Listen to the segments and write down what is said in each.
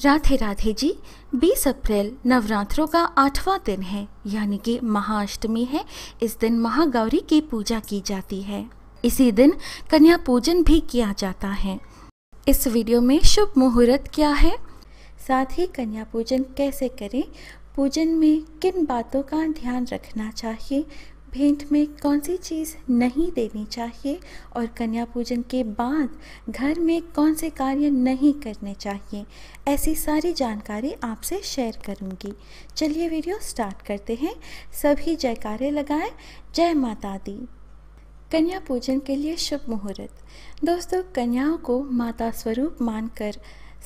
राधे राधे जी 20 अप्रैल नवरात्रों का आठवां दिन है यानी कि महाअष्टमी है इस दिन महागौरी की पूजा की जाती है इसी दिन कन्या पूजन भी किया जाता है इस वीडियो में शुभ मुहूर्त क्या है साथ ही कन्या पूजन कैसे करें पूजन में किन बातों का ध्यान रखना चाहिए भेंट में कौन सी चीज़ नहीं देनी चाहिए और कन्या पूजन के बाद घर में कौन से कार्य नहीं करने चाहिए ऐसी सारी जानकारी आपसे शेयर करूंगी। चलिए वीडियो स्टार्ट करते हैं सभी जयकारे लगाएं जय माता दी कन्या पूजन के लिए शुभ मुहूर्त दोस्तों कन्याओं को माता स्वरूप मानकर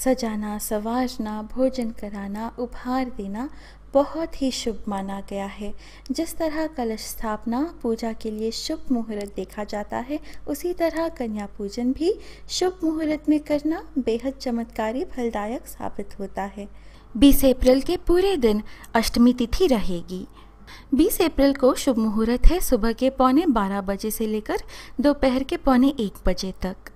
सजाना संवारना भोजन कराना उपहार देना बहुत ही शुभ माना गया है जिस तरह कलश स्थापना पूजा के लिए शुभ मुहूर्त देखा जाता है उसी तरह कन्या पूजन भी शुभ मुहूर्त में करना बेहद चमत्कारी फलदायक साबित होता है 20 अप्रैल के पूरे दिन अष्टमी तिथि रहेगी 20 अप्रैल को शुभ मुहूर्त है सुबह के पौने 12 बजे से लेकर दोपहर के पौने 1 बजे तक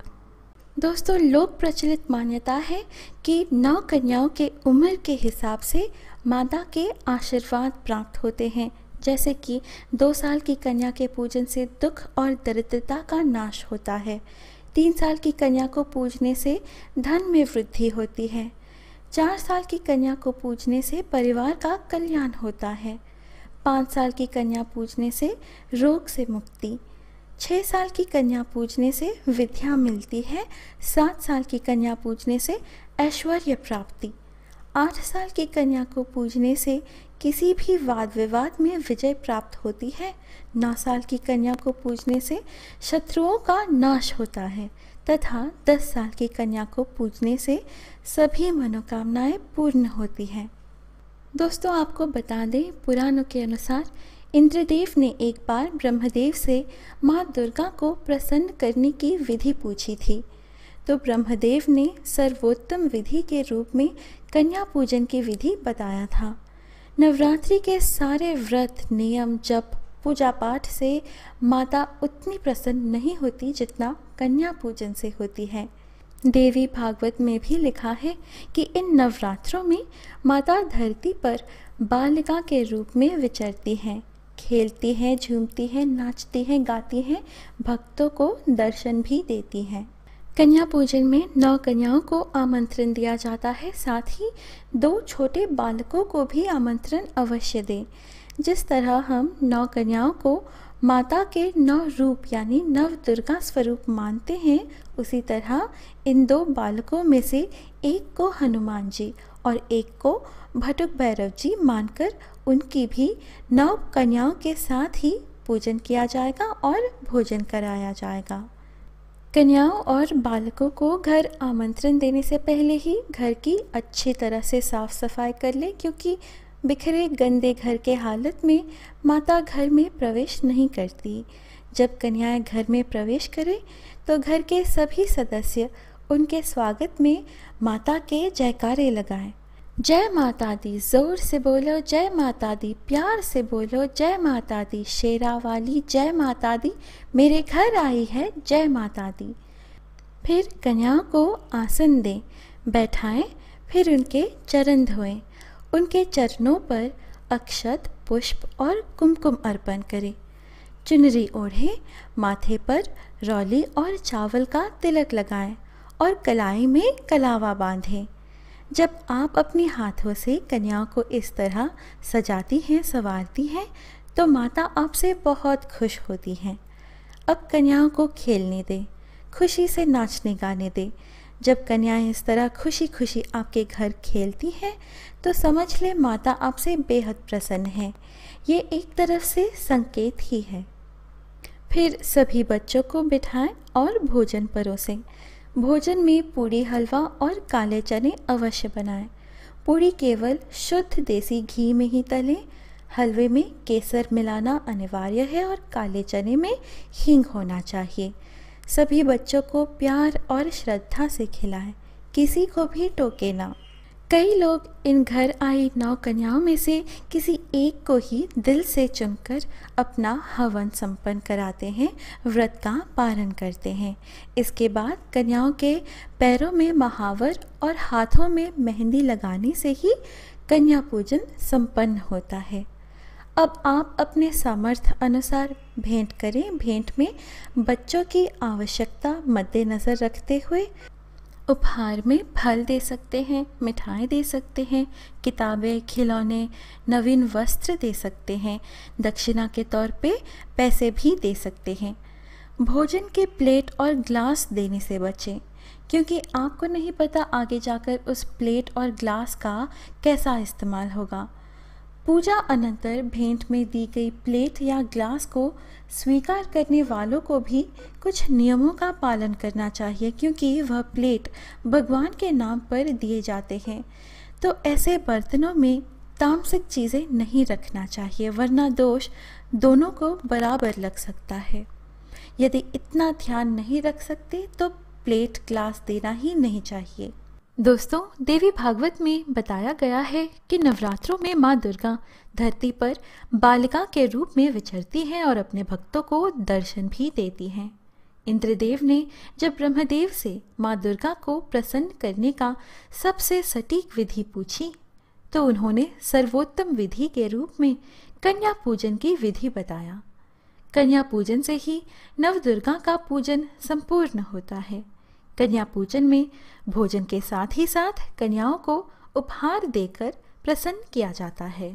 दोस्तों लोक प्रचलित मान्यता है कि नौ कन्याओं के उम्र के हिसाब से माता के आशीर्वाद प्राप्त होते हैं जैसे कि दो साल की कन्या के पूजन से दुख और दरिद्रता का नाश होता है तीन साल की कन्या को पूजने से धन में वृद्धि होती है चार साल की कन्या को पूजने से परिवार का कल्याण होता है पाँच साल की कन्या पूजने से रोग से मुक्ति छः साल की कन्या पूजने से विद्या मिलती है सात साल की कन्या पूजने से ऐश्वर्य प्राप्ति आठ साल की कन्या को पूजने से किसी भी वाद विवाद में विजय प्राप्त होती है नौ साल की कन्या को पूजने से शत्रुओं का नाश होता है तथा दस साल की कन्या को पूजने से सभी मनोकामनाएं पूर्ण होती हैं दोस्तों आपको बता दें पुराणों के अनुसार इंद्रदेव ने एक बार ब्रह्मदेव से माँ दुर्गा को प्रसन्न करने की विधि पूछी थी तो ब्रह्मदेव ने सर्वोत्तम विधि के रूप में कन्या पूजन की विधि बताया था नवरात्रि के सारे व्रत नियम जप पूजा पाठ से माता उतनी प्रसन्न नहीं होती जितना कन्या पूजन से होती है देवी भागवत में भी लिखा है कि इन नवरात्रों में माता धरती पर बालिका के रूप में विचरती हैं खेलती हैं झूमती हैं नाचती हैं गाती हैं भक्तों को दर्शन भी देती हैं कन्या पूजन में नौ कन्याओं को आमंत्रण दिया जाता है साथ ही दो छोटे बालकों को भी आमंत्रण अवश्य दें जिस तरह हम नौ कन्याओं को माता के नौ रूप यानी नव दुर्गा स्वरूप मानते हैं उसी तरह इन दो बालकों में से एक को हनुमान जी और एक को भटुक भैरव जी मानकर उनकी भी नौ कन्याओं के साथ ही पूजन किया जाएगा और भोजन कराया जाएगा कन्याओं और बालकों को घर आमंत्रण देने से पहले ही घर की अच्छी तरह से साफ सफाई कर लें क्योंकि बिखरे गंदे घर के हालत में माता घर में प्रवेश नहीं करती जब कन्याएं घर में प्रवेश करें तो घर के सभी सदस्य उनके स्वागत में माता के जयकारे लगाएं जय माता दी ज़ोर से बोलो जय माता दी प्यार से बोलो जय माता दी शेरा वाली जय माता दी मेरे घर आई है जय माता दी फिर कन्या को आसन दें बैठाएं फिर उनके चरण धोएं उनके चरणों पर अक्षत पुष्प और कुमकुम अर्पण करें चुनरी ओढ़े माथे पर रौली और चावल का तिलक लगाएं और कलाई में कलावा बांधें जब आप अपने हाथों से कन्याओं को इस तरह सजाती हैं संवारती हैं तो माता आपसे बहुत खुश होती हैं अब कन्याओं को खेलने दें खुशी से नाचने गाने दें जब कन्याएं इस तरह खुशी खुशी आपके घर खेलती हैं तो समझ ले माता आपसे बेहद प्रसन्न है ये एक तरफ से संकेत ही है फिर सभी बच्चों को बिठाएं और भोजन परोसें भोजन में पूड़ी हलवा और काले चने अवश्य बनाएं पूड़ी केवल शुद्ध देसी घी में ही तलें हलवे में केसर मिलाना अनिवार्य है और काले चने में हींग होना चाहिए सभी बच्चों को प्यार और श्रद्धा से खिलाएं किसी को भी टोके ना कई लोग इन घर आई नौ कन्याओं में से किसी एक को ही दिल से चुनकर अपना हवन संपन्न कराते हैं व्रत का पालन करते हैं इसके बाद कन्याओं के पैरों में महावर और हाथों में मेहंदी लगाने से ही कन्या पूजन संपन्न होता है अब आप अपने सामर्थ्य अनुसार भेंट करें भेंट में बच्चों की आवश्यकता मद्देनज़र रखते हुए उपहार में फल दे सकते हैं मिठाई दे सकते हैं किताबें खिलौने नवीन वस्त्र दे सकते हैं दक्षिणा के तौर पे पैसे भी दे सकते हैं भोजन के प्लेट और ग्लास देने से बचें क्योंकि आपको नहीं पता आगे जाकर उस प्लेट और ग्लास का कैसा इस्तेमाल होगा पूजा अनंतर भेंट में दी गई प्लेट या ग्लास को स्वीकार करने वालों को भी कुछ नियमों का पालन करना चाहिए क्योंकि वह प्लेट भगवान के नाम पर दिए जाते हैं तो ऐसे बर्तनों में तामसिक चीज़ें नहीं रखना चाहिए वरना दोष दोनों को बराबर लग सकता है यदि इतना ध्यान नहीं रख सकते तो प्लेट ग्लास देना ही नहीं चाहिए दोस्तों देवी भागवत में बताया गया है कि नवरात्रों में माँ दुर्गा धरती पर बालिका के रूप में विचरती हैं और अपने भक्तों को दर्शन भी देती हैं इंद्रदेव ने जब ब्रह्मदेव से माँ दुर्गा को प्रसन्न करने का सबसे सटीक विधि पूछी तो उन्होंने सर्वोत्तम विधि के रूप में कन्या पूजन की विधि बताया कन्या पूजन से ही नवदुर्गा का पूजन संपूर्ण होता है कन्या पूजन में भोजन के साथ ही साथ कन्याओं को उपहार देकर प्रसन्न किया जाता है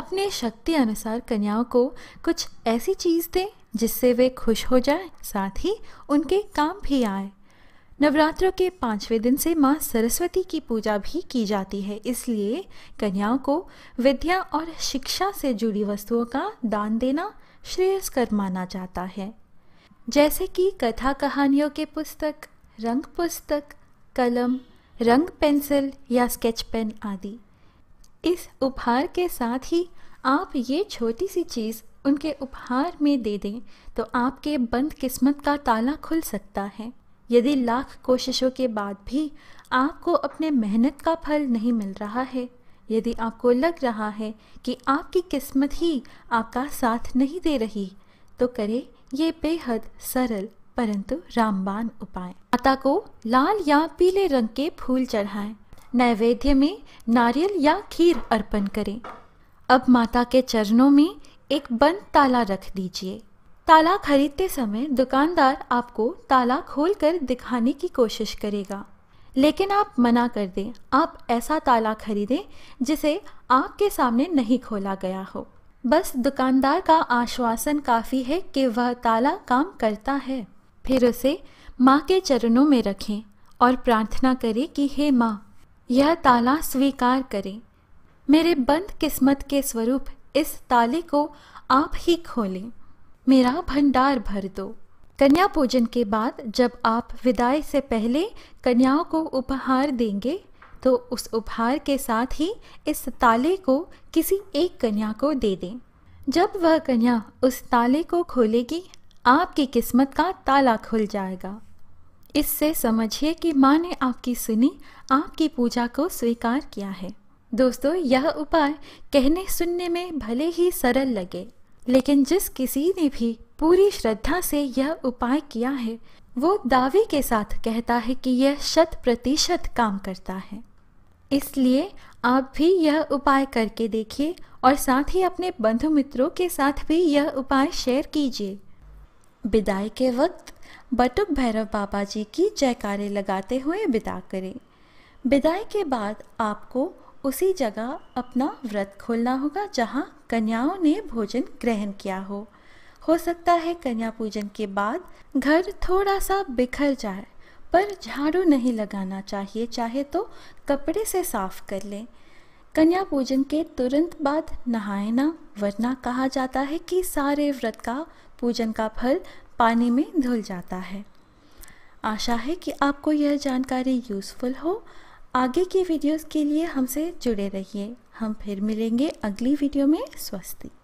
अपने शक्ति अनुसार कन्याओं को कुछ ऐसी चीज़ दें जिससे वे खुश हो जाएं, साथ ही उनके काम भी आए नवरात्रों के पांचवें दिन से माँ सरस्वती की पूजा भी की जाती है इसलिए कन्याओं को विद्या और शिक्षा से जुड़ी वस्तुओं का दान देना श्रेयस्कर माना जाता है जैसे कि कथा कहानियों के पुस्तक रंग पुस्तक कलम रंग पेंसिल या स्केच पेन आदि इस उपहार के साथ ही आप ये छोटी सी चीज़ उनके उपहार में दे दें तो आपके बंद किस्मत का ताला खुल सकता है यदि लाख कोशिशों के बाद भी आपको अपने मेहनत का फल नहीं मिल रहा है यदि आपको लग रहा है कि आपकी किस्मत ही आपका साथ नहीं दे रही तो करें ये बेहद सरल परंतु रामबान उपाय माता को लाल या पीले रंग के फूल चढ़ाएं नैवेद्य में नारियल या खीर अर्पण करें अब माता के चरणों में एक बंद ताला रख दीजिए ताला खरीदते समय दुकानदार आपको ताला खोलकर दिखाने की कोशिश करेगा लेकिन आप मना कर दें आप ऐसा ताला खरीदें जिसे आपके सामने नहीं खोला गया हो बस दुकानदार का आश्वासन काफ़ी है कि वह ताला काम करता है फिर उसे माँ के चरणों में रखें और प्रार्थना करें कि हे माँ यह ताला स्वीकार करें मेरे बंद किस्मत के स्वरूप इस ताले को आप ही खोलें मेरा भंडार भर दो कन्या पूजन के बाद जब आप विदाई से पहले कन्याओं को उपहार देंगे तो उस उपहार के साथ ही इस ताले को किसी एक कन्या को दे दें जब वह कन्या उस ताले को खोलेगी आपकी किस्मत का ताला खुल जाएगा इससे समझिए कि माँ ने आपकी सुनी आपकी पूजा को स्वीकार किया है दोस्तों यह उपाय कहने सुनने में भले ही सरल लगे लेकिन जिस किसी ने भी पूरी श्रद्धा से यह उपाय किया है वो दावे के साथ कहता है कि यह शत प्रतिशत काम करता है इसलिए आप भी यह उपाय करके देखिए और साथ ही अपने बंधु मित्रों के साथ भी यह उपाय शेयर कीजिए विदाई के वक्त बटुक भैरव बाबा जी की जयकारे लगाते हुए विदा करें विदाई के बाद आपको उसी जगह अपना व्रत खोलना होगा जहाँ कन्याओं ने भोजन ग्रहण किया हो हो सकता है कन्या पूजन के बाद घर थोड़ा सा बिखर जाए पर झाड़ू नहीं लगाना चाहिए चाहे तो कपड़े से साफ कर लें कन्या पूजन के तुरंत बाद नहाए ना वरना कहा जाता है कि सारे व्रत का पूजन का फल पानी में धुल जाता है आशा है कि आपको यह जानकारी यूज़फुल हो आगे की वीडियोस के लिए हमसे जुड़े रहिए हम फिर मिलेंगे अगली वीडियो में स्वस्ति